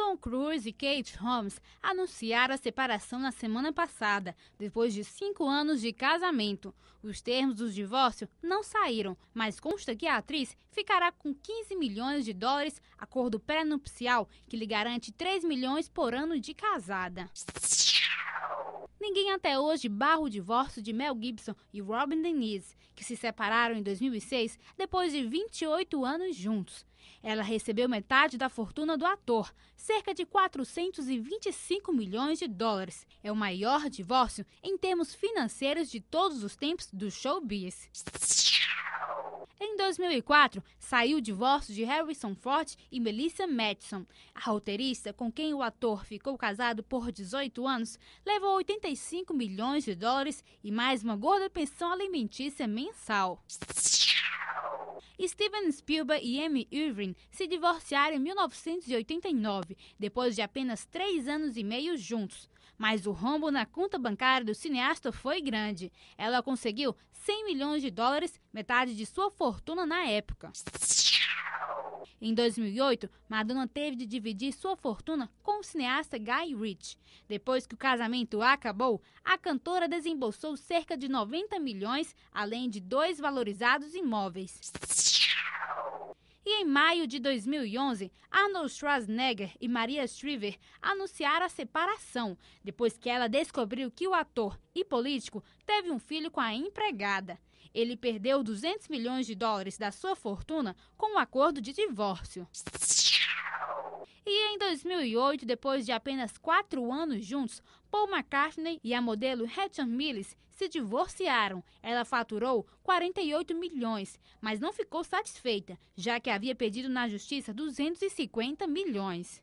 Tom Cruise e Kate Holmes anunciaram a separação na semana passada, depois de cinco anos de casamento. Os termos do divórcio não saíram, mas consta que a atriz ficará com 15 milhões de dólares, acordo pré-nupcial que lhe garante 3 milhões por ano de casada ninguém até hoje barra o divórcio de Mel Gibson e Robin Denise, que se separaram em 2006 depois de 28 anos juntos. Ela recebeu metade da fortuna do ator, cerca de 425 milhões de dólares. É o maior divórcio em termos financeiros de todos os tempos do showbiz. Em 2004, saiu o divórcio de Harrison Ford e Melissa Madison. A roteirista, com quem o ator ficou casado por 18 anos, levou 85 milhões de dólares e mais uma gorda pensão alimentícia mensal. Steven Spielberg e Amy Irving se divorciaram em 1989, depois de apenas três anos e meio juntos. Mas o rombo na conta bancária do cineasta foi grande. Ela conseguiu 100 milhões de dólares, metade de sua fortuna na época. Em 2008, Madonna teve de dividir sua fortuna com o cineasta Guy Ritchie. Depois que o casamento acabou, a cantora desembolsou cerca de 90 milhões, além de dois valorizados imóveis. E em maio de 2011, Arnold Schwarzenegger e Maria Shriver anunciaram a separação, depois que ela descobriu que o ator e político teve um filho com a empregada. Ele perdeu 200 milhões de dólares da sua fortuna com o um acordo de divórcio. E em 2008, depois de apenas quatro anos juntos, Paul McCartney e a modelo Hatton Mills se divorciaram. Ela faturou 48 milhões, mas não ficou satisfeita, já que havia pedido na justiça 250 milhões.